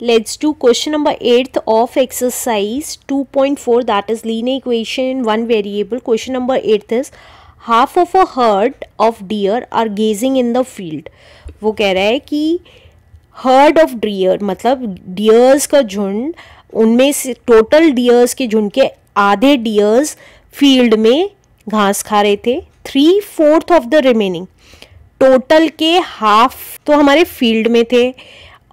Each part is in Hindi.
Let's do question number 8 of exercise 2.4 that is linear equation in one variable. Question number 8 is half of a herd of deer are gazing in the field. वो कह रहा है कि herd of deer मतलब deers का झुंड उनमें से total deers के झुंड के आधे deers field में घास खा रहे थे three fourth of the remaining total के half तो हमारे field में थे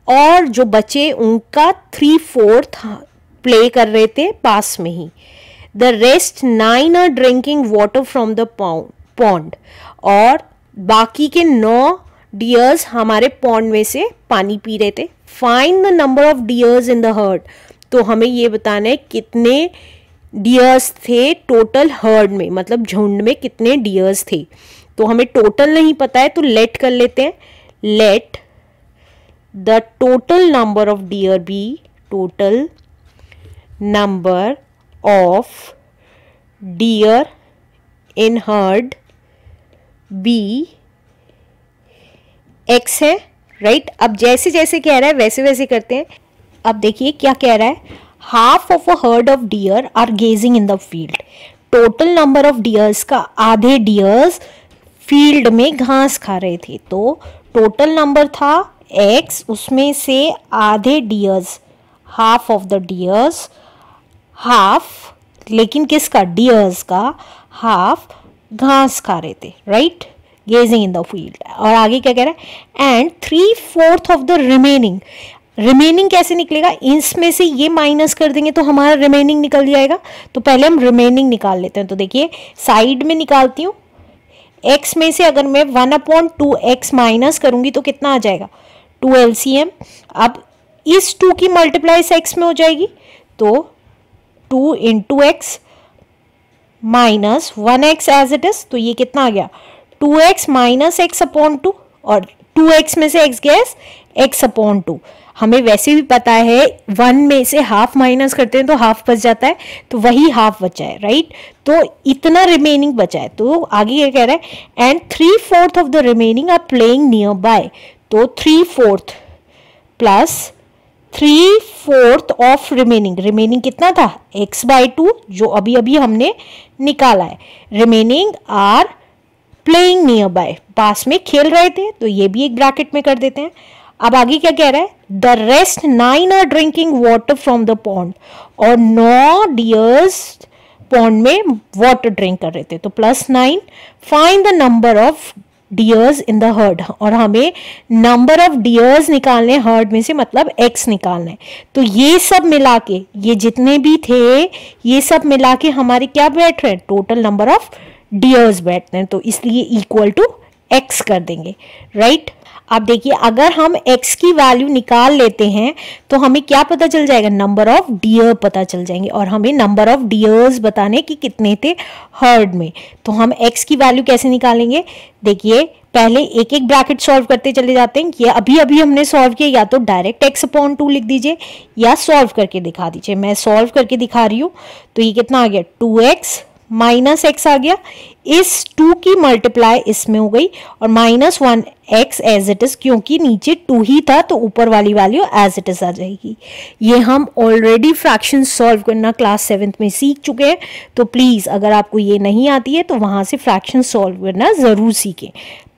और जो बचे उनका थ्री फोर्थ प्ले कर रहे थे पास में ही the rest nine are drinking water from the pond और बाकी के नौ डियर्स हमारे पॉन्ड में से पानी पी रहे थे find the number of deers in the herd तो हमें ये बताना है कितने डियर्स थे टोटल हर्ड में मतलब झुंड में कितने डियर्स थे तो हमें टोटल नहीं पता है तो लेट कर लेते हैं let the total number of deer be total number of deer in herd be x है राइट right? अब जैसे जैसे कह रहा है वैसे वैसे करते हैं अब देखिए क्या कह रहा है half of a herd of deer are gazing in the field total number of deers का आधे डियर्स फील्ड में घास खा रहे थे तो टोटल नंबर था एक्स उसमें से आधे deers half of the deers half लेकिन किसका डियर्स का हाफ घास खा रहे थे right gazing in the field और आगे क्या कह रहा है and three fourth of the remaining remaining कैसे निकलेगा इसमें से ये माइनस कर देंगे तो हमारा रिमेनिंग निकल जाएगा तो पहले हम रिमेनिंग निकाल लेते हैं तो देखिए साइड में निकालती हूँ एक्स में से अगर मैं one upon two x minus करूंगी तो कितना आ जाएगा टू एल अब इस टू की मल्टीप्लाई एक्स में हो जाएगी तो two into x minus one x as it is तो ये कितना आ गया two x minus x upon two और टू एक्स में से एक्स गैस एक्स अपॉन टू हमें वैसे भी पता है वन में से हाफ माइनस करते हैं तो हाफ बच जाता है तो वही हाफ बचा है राइट तो इतना रिमेनिंग बचा है तो आगे क्या कह रहा है and three fourth of the remaining are playing nearby तो three fourth plus three fourth of remaining remaining कितना था एक्स बाय टू जो अभी अभी हमने निकाला है remaining are playing nearby पास में खेल रहे थे तो ये भी एक ब्रैकेट में कर देते हैं अब आगे क्या कह रहा है the rest nine are drinking water from the pond और नौ डियर्स पॉन्ड में वाटर ड्रिंक कर रहे थे तो plus nine find the number of deers in the herd और हमें नंबर ऑफ डियर्स निकालने हर्ड में से मतलब एक्स निकालना है तो ये सब मिला के ये जितने भी थे ये सब मिला के हमारे क्या बैठ रहे हैं टोटल नंबर ऑफ डियर्स बैठते हैं तो इसलिए इक्वल टू एक्स कर देंगे राइट right? अब देखिए अगर हम x की वैल्यू निकाल लेते हैं तो हमें क्या पता चल जाएगा नंबर ऑफ डियर पता चल जाएंगे और हमें नंबर ऑफ डियर्स बताने कि कितने थे हर्ड में तो हम x की वैल्यू कैसे निकालेंगे देखिए पहले एक एक ब्रैकेट सॉल्व करते चले जाते हैं कि अभी अभी हमने सॉल्व किया या तो डायरेक्ट एक्स अपॉन टू लिख दीजिए या सॉल्व करके दिखा दीजिए मैं सॉल्व करके दिखा रही हूँ तो ये कितना आ गया टू एक्स माइनस एक्स आ गया इस टू की मल्टीप्लाई इसमें हो गई और minus one x as it is क्योंकि नीचे टू ही था तो ऊपर वाली वैल्यू एज इट इज़ आ जाएगी ये हम ऑलरेडी फ्रैक्शन सॉल्व करना क्लास सेवन्थ में सीख चुके हैं तो प्लीज़ अगर आपको ये नहीं आती है तो वहां से फ्रैक्शन सॉल्व करना ज़रूर सीखें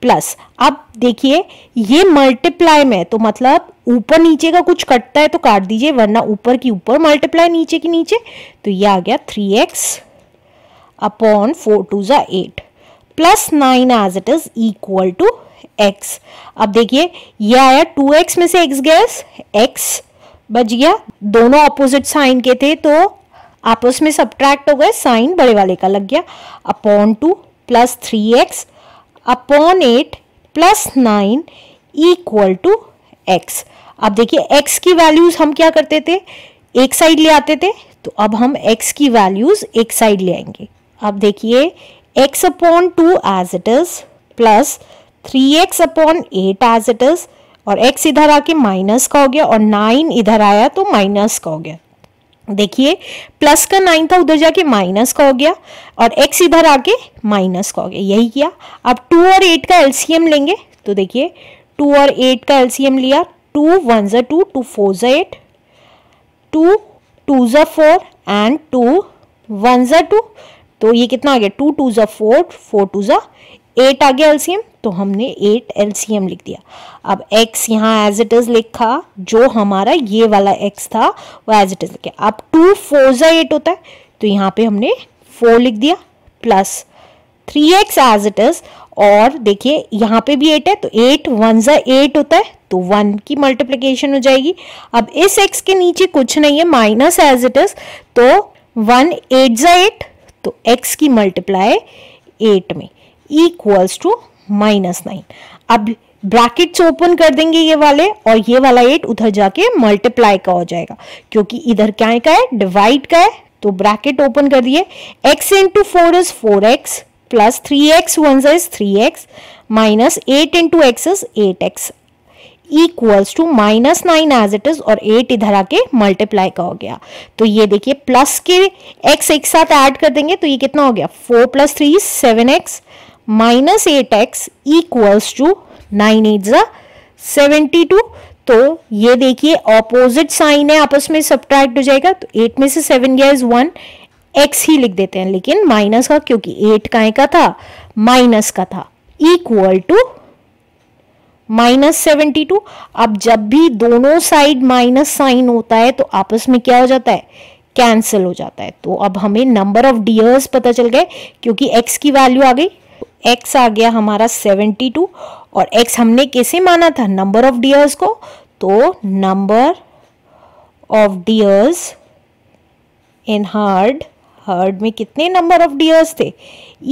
प्लस अब देखिए ये मल्टीप्लाई में तो मतलब ऊपर नीचे का कुछ कटता है तो काट दीजिए वरना ऊपर की ऊपर मल्टीप्लाई नीचे की नीचे तो ये आ गया three x upon four two the eight plus nine as it is equal to x अब देखिए ये आया टू एक्स में से एक्स गैस एक्स बच गया दोनों अपोजिट साइन के थे तो आप उसमें सब्ट्रैक्ट हो गए साइन बड़े वाले का लग गया upon two plus three x upon eight plus nine equal to x अब देखिए एक्स की वैल्यूज़ हम क्या करते थे एक साइड ले आते थे तो अब हम एक्स की वैल्यूज़ एक साइड ले आएंगे अब देखिए x upon two as it is plus three x upon eight as it is और x इधर आके माइनस का हो गया और नाइन इधर आया तो माइनस का हो गया देखिए प्लस का नाइन था उधर जाके माइनस का हो गया और x इधर आके माइनस का हो गया यही किया अब टू और एट का एलसीएम लेंगे तो देखिए टू और एट का एलसीएम लिया टू वन जो टू टू फोर जो एट टू टू जो फोर एंड टू वन जो टू तो ये कितना आ गया टू टू ज़ा फोर फोर टू ज़ा एट आ गया एलसीएम तो हमने एट एलसीएम लिख दिया अब एक्स यहाँ एज इट इज़ लिखा जो हमारा ये वाला एक्स था वो एज इट इज़ लिखा अब टू फोर ज़ा एट होता है तो यहाँ पे हमने फोर लिख दिया plus three x as it is और देखिए यहाँ पे भी एट है तो एट वन ज़ा एट होता है तो वन की मल्टीप्लीकेशन हो जाएगी अब इस एक्स के नीचे कुछ नहीं है माइनस एज इट इज़ तो वन एट ज़ा एट तो x की मल्टीप्लाई एट में इक्वल्स टू माइनस नाइन अब ब्रैकेट्स ओपन कर देंगे ये वाले और ये वाला एट उधर जाके मल्टीप्लाई का हो जाएगा क्योंकि इधर क्या का है डिवाइड का है तो ब्रैकेट ओपन कर दिए x into four is four x plus three x one is three x minus eight into x is eight x equals to minus nine as it is और एट इधर आके मल्टीप्लाई का हो गया तो ये देखिए प्लस के एक्स एक साथ ऐड कर देंगे तो ये कितना हो गया four plus three seven x minus eight x equals to nine eight seventy two तो ये देखिए ऑपोजिट साइन है आपस में सब्ट्रैक्ट हो जाएगा तो एट में से सेवन गया इज वन एक्स ही लिख देते हैं लेकिन माइनस का क्योंकि एट का था माइनस का था equal to minus seventy two अब जब भी दोनों साइड माइनस साइन होता है तो आपस में क्या हो जाता है कैंसिल हो जाता है तो अब हमें नंबर ऑफ डियर्स पता चल गए क्योंकि एक्स की वैल्यू आ गई एक्स आ गया हमारा सेवेंटी टू और एक्स हमने कैसे माना था नंबर ऑफ डियर्स को तो number of deers in herd herd में कितने नंबर ऑफ डियर्स थे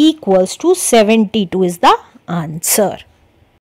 equals to seventy two is the answer